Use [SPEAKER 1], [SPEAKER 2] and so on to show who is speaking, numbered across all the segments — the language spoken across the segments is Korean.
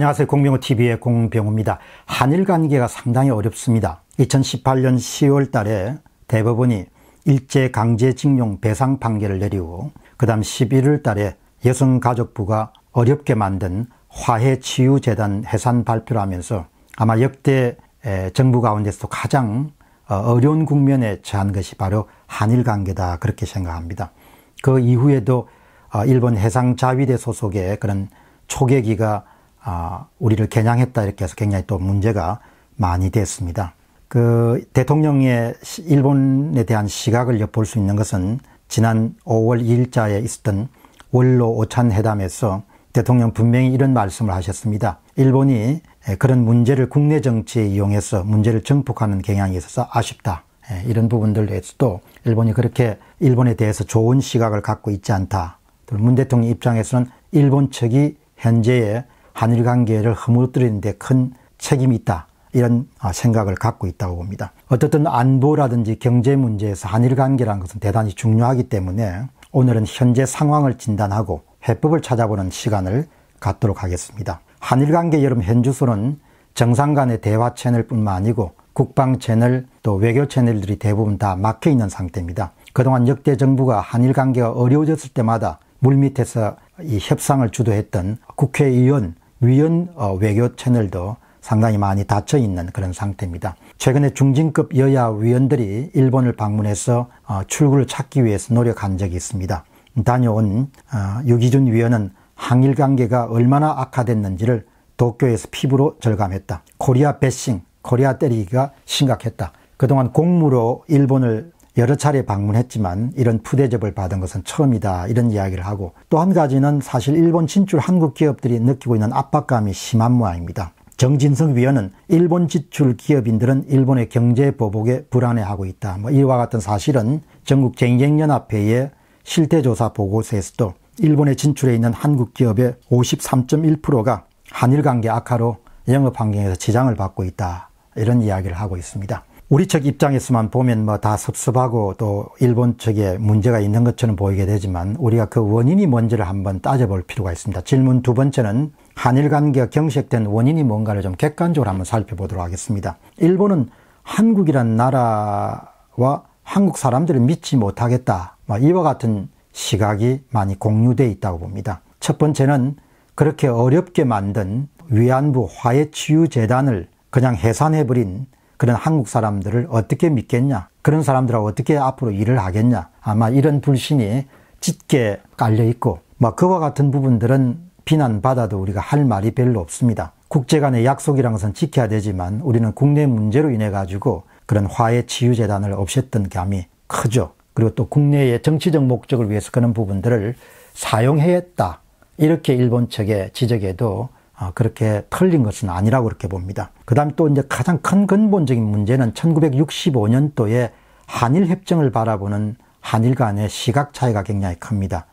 [SPEAKER 1] 안녕하세요. 공병호 TV의 공병호입니다. 한일 관계가 상당히 어렵습니다. 2018년 10월 달에 대법원이 일제 강제징용 배상 판결을 내리고 그다음 11월 달에 여성가족부가 어렵게 만든 화해치유재단 해산 발표를 하면서 아마 역대 정부 가운데서도 가장 어, 어려운 국면에 처한 것이 바로 한일 관계다 그렇게 생각합니다. 그 이후에도 어, 일본 해상자위대 소속의 그런 초계기가 아, 우리를 겨냥했다 이렇게 해서 굉장히 또 문제가 많이 됐습니다. 그 대통령의 일본에 대한 시각을 엿볼 수 있는 것은 지난 5월 2일자에 있었던 원로 오찬 회담에서 대통령 분명히 이런 말씀을 하셨습니다. 일본이 그런 문제를 국내 정치에 이용해서 문제를 정폭하는 경향이 있어서 아쉽다. 이런 부분들에서도 일본이 그렇게 일본에 대해서 좋은 시각을 갖고 있지 않다. 문 대통령 입장에서는 일본 측이 현재의 한일 관계를 허물어뜨리는데 큰 책임이 있다. 이런 아, 생각을 갖고 있다고 봅니다. 어쨌든 안보라든지 경제 문제에서 한일 관계라는 것은 대단히 중요하기 때문에 오늘은 현재 상황을 진단하고 해법을 찾아보는 시간을 갖도록 하겠습니다. 한일 관계 여름 현주소는 정상 간의 대화 채널뿐만 아니고 국방 채널 또 외교 채널들이 대부분 다 막혀 있는 상태입니다. 그동안 역대 정부가 한일 관계가 어려워졌을 때마다 물밑에서 이 협상을 주도했던 국회의원 위원 어, 외교 채널도 상당히 많이 닫혀 있는 그런 상태입니다. 최근에 중진급 여야 위원들이 일본을 방문해서 어, 출구를 찾기 위해서 노력한 적이 있습니다. 다녀온 어, 유기준 위원은 항일 관계가 얼마나 악화됐는지를 도쿄에서 피부로 절감했다. 코리아 배싱, 코리아 때리기가 심각했다. 그동안 공무로 일본을 여러 차례 방문했지만 이런 푸대접을 받은 것은 처음이다 이런 이야기를 하고 또 한 가지는 사실 일본 진출 한국 기업들이 느끼고 있는 압박감이 심한 모양입니다. 정진석 위원은 일본 진출 기업인들은 일본의 경제 보복에 불안해하고 있다. 뭐 이와 같은 사실은 전국쟁쟁연합회의 실태조사 보고서에서도 일본에 진출해 있는 한국 기업의 53.1%가 한일 관계 악화로 영업 환경에서 지장을 받고 있다. 이런 이야기를 하고 있습니다. 우리 측 입장에서만 보면 뭐 다 섭섭하고 또 일본 측에 문제가 있는 것처럼 보이게 되지만 우리가 그 원인이 뭔지를 한번 따져볼 필요가 있습니다. 질문 두 번째는 한일 관계가 경색된 원인이 뭔가를 좀 객관적으로 한번 살펴보도록 하겠습니다. 일본은 한국이란 나라와 한국 사람들을 믿지 못하겠다. 뭐 이와 같은 시각이 많이 공유돼 있다고 봅니다. 첫 번째는 그렇게 어렵게 만든 위안부 화해치유재단을 그냥 해산해버린 그런 한국 사람들을 어떻게 믿겠냐? 그런 사람들하고 어떻게 앞으로 일을 하겠냐? 아마 이런 불신이 짙게 깔려 있고, 뭐 그와 같은 부분들은 비난받아도 우리가 할 말이 별로 없습니다. 국제 간의 약속이란 것은 지켜야 되지만 우리는 국내 문제로 인해 가지고 그런 화해 치유 재단을 없앴던 감이 크죠. 그리고 또 국내의 정치적 목적을 위해서 그런 부분들을 사용했다. 이렇게 일본 측의 지적에도 아, 그렇게 틀린 것은 아니라고 그렇게 봅니다. 그 다음에 또 이제 가장 큰 근본적인 문제는 1965년도에 한일협정을 바라보는 한일 간의 시각 차이가 굉장히 큽니다.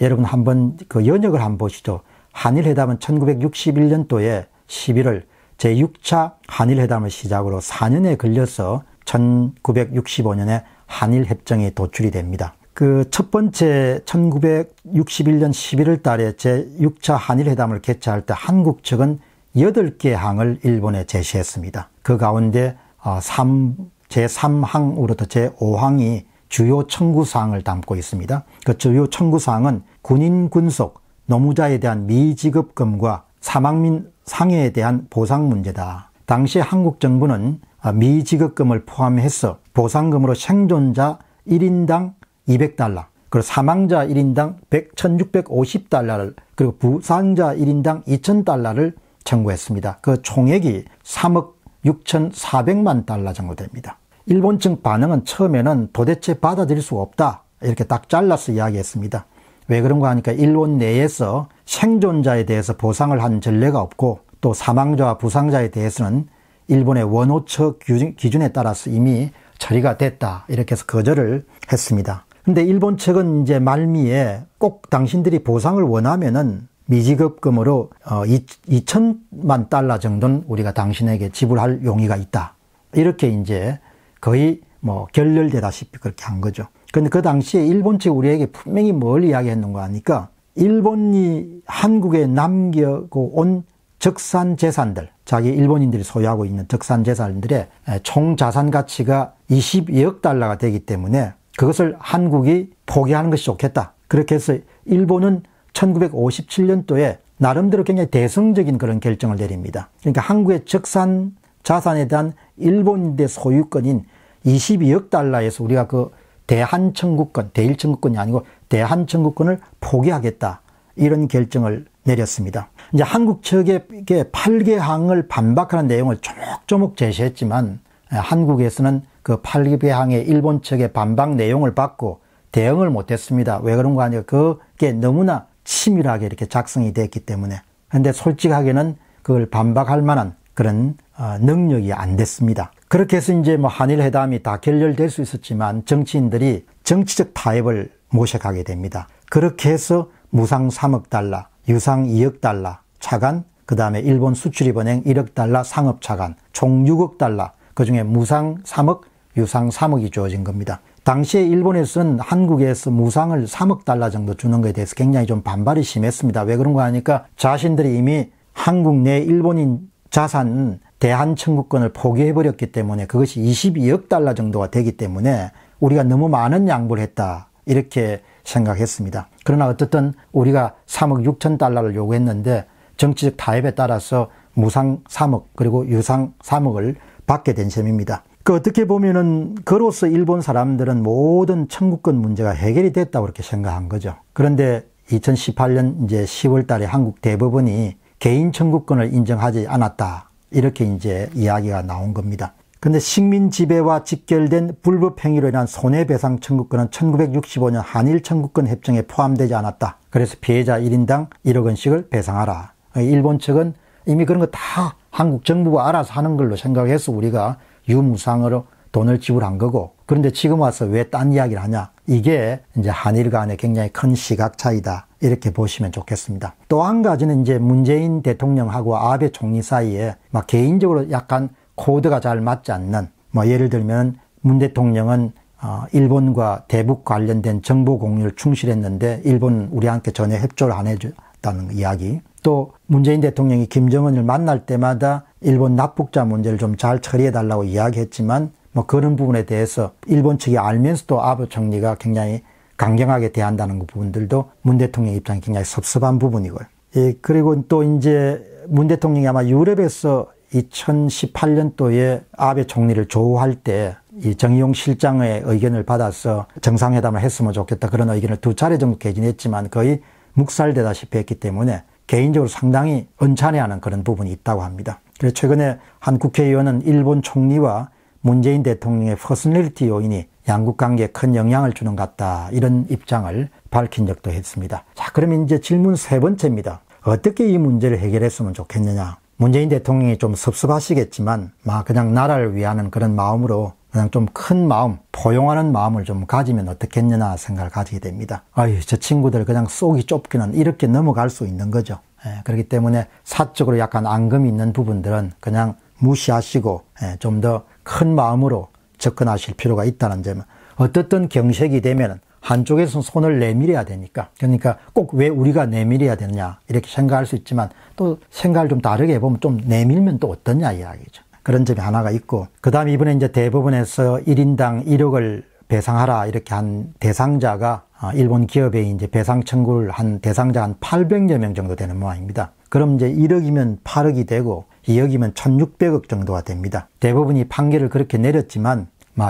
[SPEAKER 1] 여러분 한번 그 연역을 한번 보시죠. 한일회담은 1961년도에 11월 제6차 한일회담을 시작으로 4년에 걸려서 1965년에 한일협정이 도출이 됩니다. 그첫 번째 1961년 11월 달에 제6차 한일회담을 개최할 때 한국 측은 8개 항을 일본에 제시했습니다. 그 가운데 3, 아, 제3항으로부터 제5항이 주요 청구사항을 담고 있습니다. 그 주요 청구사항은 군인 군속, 노무자에 대한 미지급금과 사망민 상해에 대한 보상 문제다. 당시 한국 정부는 아, 미지급금을 포함해서 보상금으로 생존자 1인당 200달러, 그리고 사망자 1인당 1 6 5 0달러를 그리고 부상자 1인당 2000달러를 청구했습니다. 그 총액이 3억 6,400만 달러 정도 됩니다. 일본 측 반응은 처음에는 도대체 받아들일 수 없다. 이렇게 딱 잘라서 이야기했습니다. 왜 그런가 하니까 일본 내에서 생존자에 대해서 보상을 한 전례가 없고 또 사망자와 부상자에 대해서는 일본의 원호처 기준에 따라서 이미 처리가 됐다. 이렇게 해서 거절을 했습니다. 근데 일본 측은 이제 말미에 꼭 당신들이 보상을 원하면은 미지급금으로 어 2천만 달러 정도는 우리가 당신에게 지불할 용의가 있다. 이렇게 이제 거의 뭐 결렬되다시피 그렇게 한 거죠. 근데 그 당시에 일본 측 우리에게 분명히 뭘 이야기했는가 하니까 일본이 한국에 남겨고 온 적산 재산들, 자기 일본인들이 소유하고 있는 적산 재산들의 총 자산 가치가 22억 달러가 되기 때문에 그것을 한국이 포기하는 것이 좋겠다. 그렇게 해서 일본은 1957년도에 나름대로 굉장히 대승적인 그런 결정을 내립니다. 그러니까 한국의 적산 자산에 대한 일본대 소유권인 22억 달러에서 우리가 그 대한청구권, 대일청구권이 아니고 대한청구권을 포기하겠다. 이런 결정을 내렸습니다. 이제 한국 측에게 8개 항을 반박하는 내용을 조목조목 제시했지만 예, 한국에서는 그 팔기배항의 일본 측의 반박 내용을 받고 대응을 못했습니다. 왜 그런 거 아니에요? 그게 너무나 치밀하게 이렇게 작성이 됐기 때문에. 근데 솔직하게는 그걸 반박할 만한 그런 어, 능력이 안 됐습니다. 그렇게 해서 이제 뭐 한일 회담이 다 결렬될 수 있었지만 정치인들이 정치적 타협을 모색하게 됩니다. 그렇게 해서 무상 3억 달러, 유상 2억 달러, 차관, 그 다음에 일본 수출입은행 1억 달러, 상업 차관, 총 6억 달러, 그 중에 무상 3억, 유상 3억이 주어진 겁니다. 당시에 일본에서는 한국에서 무상을 3억 달러 정도 주는 것에 대해서 굉장히 좀 반발이 심했습니다. 왜 그런가 하니까 자신들이 이미 한국 내 일본인 자산 대한청구권을 포기해버렸기 때문에 그것이 22억 달러 정도가 되기 때문에 우리가 너무 많은 양보를 했다. 이렇게 생각했습니다. 그러나 어쨌든 우리가 3억 6천 달러를 요구했는데 정치적 타협에 따라서 무상 3억 그리고 유상 3억을 받게 된 셈입니다. 그 어떻게 보면은 그로서 일본 사람들은 모든 청구권 문제가 해결이 됐다고 그렇게 생각한 거죠. 그런데 2018년 이제 10월 달에 한국 대법원이 개인 청구권을 인정하지 않았다. 이렇게 이제 이야기가 나온 겁니다. 근데 식민 지배와 직결된 불법 행위로 인한 손해배상 청구권은 1965년 한일 청구권 협정에 포함되지 않았다. 그래서 피해자 1인당 1억 원씩을 배상하라. 일본 측은 이미 그런 거 다 한국 정부가 알아서 하는 걸로 생각해서 우리가 유무상으로 돈을 지불한 거고 그런데 지금 와서 왜 딴 이야기를 하냐 이게 이제 한일 간의 굉장히 큰 시각 차이다 이렇게 보시면 좋겠습니다. 또 한 가지는 이제 문재인 대통령하고 아베 총리 사이에 막 개인적으로 약간 코드가 잘 맞지 않는 뭐 예를 들면 문 대통령은 어, 일본과 대북 관련된 정보 공유를 충실했는데 일본은 우리한테 전혀 협조를 안 해줬다는 이야기 또 문재인 대통령이 김정은을 만날 때마다 일본 납북자 문제를 좀 잘 처리해 달라고 이야기했지만 뭐 그런 부분에 대해서 일본 측이 알면서도 아베 총리가 굉장히 강경하게 대한다는 그 부분들도 문 대통령 입장이 굉장히 섭섭한 부분이고요. 예, 그리고 또 이제 문 대통령이 아마 유럽에서 2018년도에 아베 총리를 조우할 때이 정의용 실장의 의견을 받아서 정상회담을 했으면 좋겠다 그런 의견을 두 차례 정도 개진했지만 거의 묵살되다시피 했기 때문에 개인적으로 상당히 언짢아하는 그런 부분이 있다고 합니다. 그래서 최근에 한 국회의원은 일본 총리와 문재인 대통령의 퍼스널리티 요인이 양국 관계에 큰 영향을 주는 것 같다 이런 입장을 밝힌 적도 했습니다. 자, 그러면 이제 질문 세 번째입니다. 어떻게 이 문제를 해결했으면 좋겠느냐? 문재인 대통령이 좀 섭섭하시겠지만, 막 그냥 나라를 위하는 그런 마음으로 그냥 좀 큰 마음, 포용하는 마음을 좀 가지면 어떻겠느냐 생각을 가지게 됩니다. 아유, 저 친구들 그냥 속이 좁기는 이렇게 넘어갈 수 있는 거죠. 예, 그렇기 때문에 사적으로 약간 앙금이 있는 부분들은 그냥 무시하시고 예, 좀 더 큰 마음으로 접근하실 필요가 있다는 점. 은 어떻든 경색이 되면 한쪽에서 손을 내밀어야 되니까. 그러니까 꼭 왜 우리가 내밀어야 되느냐 이렇게 생각할 수 있지만 또 생각을 좀 다르게 해보면 좀 내밀면 또 어떠냐 이야기죠. 그런 점이 하나가 있고 그 다음에 이번에 이제 대법원에서 1인당 1억을 배상하라 이렇게 한 대상자가 아, 일본 기업에 이제 배상 청구를 한 대상자 한 800여 명 정도 되는 모양입니다. 그럼 이제 1억이면 8억이 되고 2억이면 1600억 정도가 됩니다. 대부분이 판결을 그렇게 내렸지만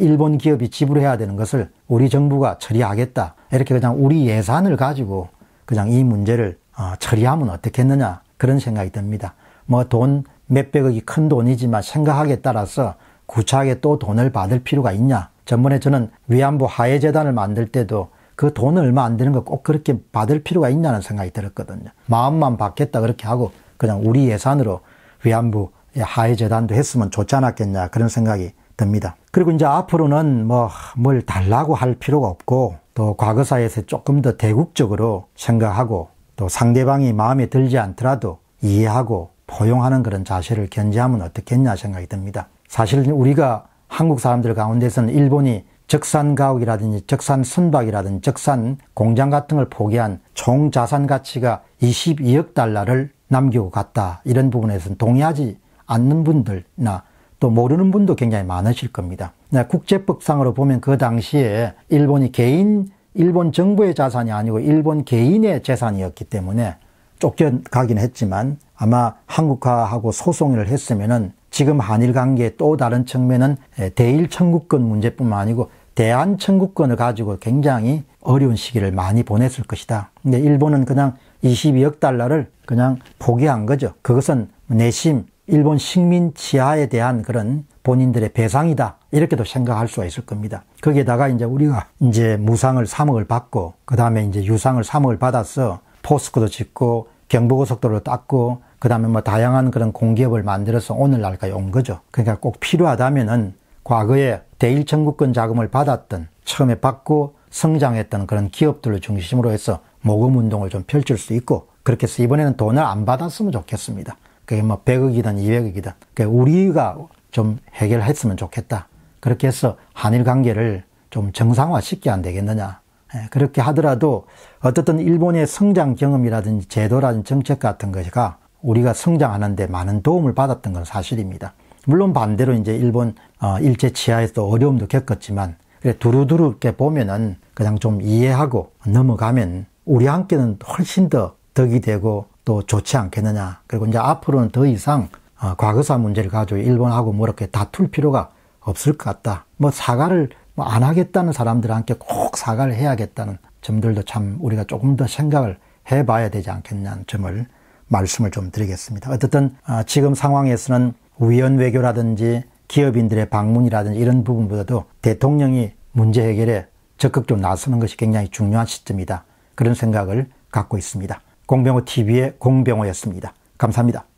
[SPEAKER 1] 일본 기업이 지불해야 되는 것을 우리 정부가 처리하겠다. 이렇게 그냥 우리 예산을 가지고 그냥 이 문제를 아, 처리하면 어떻겠느냐 그런 생각이 듭니다. 뭐돈 몇백억이 큰 돈이지만 생각하기에 따라서 구차하게 또 돈을 받을 필요가 있냐. 전번에 저는 위안부 하해재단을 만들 때도 그 돈을 얼마 안 되는 거 꼭 그렇게 받을 필요가 있냐는 생각이 들었거든요. 마음만 받겠다 그렇게 하고 그냥 우리 예산으로 위안부 하해재단도 했으면 좋지 않았겠냐 그런 생각이 듭니다. 그리고 이제 앞으로는 뭐 뭘 달라고 할 필요가 없고 또 과거사에서 조금 더 대국적으로 생각하고 또 상대방이 마음에 들지 않더라도 이해하고 포용하는 그런 자세를 견제하면 어떻겠냐 생각이 듭니다. 사실 우리가 한국 사람들 가운데서는 일본이 적산 가옥이라든지 적산 선박이라든지 적산 공장 같은 걸 포기한 총 자산 가치가 22억 달러를 남기고 갔다. 이런 부분에서는 동의하지 않는 분들이나 또 모르는 분도 굉장히 많으실 겁니다. 네, 국제법상으로 보면 그 당시에 일본이 개인, 일본 정부의 자산이 아니고 일본 개인의 재산이었기 때문에 쫓겨가긴 했지만 아마 한국화하고 소송을 했으면은 지금 한일 관계의 또 다른 측면은 대일 청구권 문제뿐만 아니고 대한 청구권을 가지고 굉장히 어려운 시기를 많이 보냈을 것이다. 근데 일본은 그냥 22억 달러를 그냥 포기한 거죠. 그것은 내심 일본 식민 지하에 대한 그런 본인들의 배상이다. 이렇게도 생각할 수가 있을 겁니다. 거기에다가 이제 우리가 이제 무상을 3억을 받고, 그 다음에 이제 유상을 3억을 받아서 포스코도 짓고 경부고속도로를 닦고 그 다음에 뭐 다양한 그런 공기업을 만들어서 오늘날까지 온 거죠. 그러니까 꼭 필요하다면은 과거에 대일청구권 자금을 받았던 처음에 받고 성장했던 그런 기업들을 중심으로 해서 모금 운동을 좀 펼칠 수 있고 그렇게 해서 이번에는 돈을 안 받았으면 좋겠습니다. 그게 뭐 100억이든 200억이든 우리가 좀 해결했으면 좋겠다. 그렇게 해서 한일 관계를 좀 정상화시켜야 안 되겠느냐. 예, 그렇게 하더라도 어떻든 일본의 성장 경험이라든지 제도라든지 정책 같은 것이가 우리가 성장하는데 많은 도움을 받았던 건 사실입니다. 물론 반대로 이제 일본 어, 일제 치하에서 어려움도 겪었지만 두루두루 이렇게 보면은 그냥 좀 이해하고 넘어가면 우리 함께는 훨씬 더 덕이 되고 또 좋지 않겠느냐. 그리고 이제 앞으로는 더 이상 어, 과거사 문제를 가지고 일본하고 뭐 이렇게 다툴 필요가 없을 것 같다. 뭐 사과를 뭐 안 하겠다는 사람들한테 꼭 사과를 해야겠다는 점들도 참 우리가 조금 더 생각을 해봐야 되지 않겠냐는 점을 말씀을 좀 드리겠습니다. 어쨌든 아, 지금 상황에서는 위원 외교라든지 기업인들의 방문이라든지 이런 부분보다도 대통령이 문제 해결에 적극적으로 나서는 것이 굉장히 중요한 시점이다. 그런 생각을 갖고 있습니다. 공병호 TV의 공병호였습니다. 감사합니다.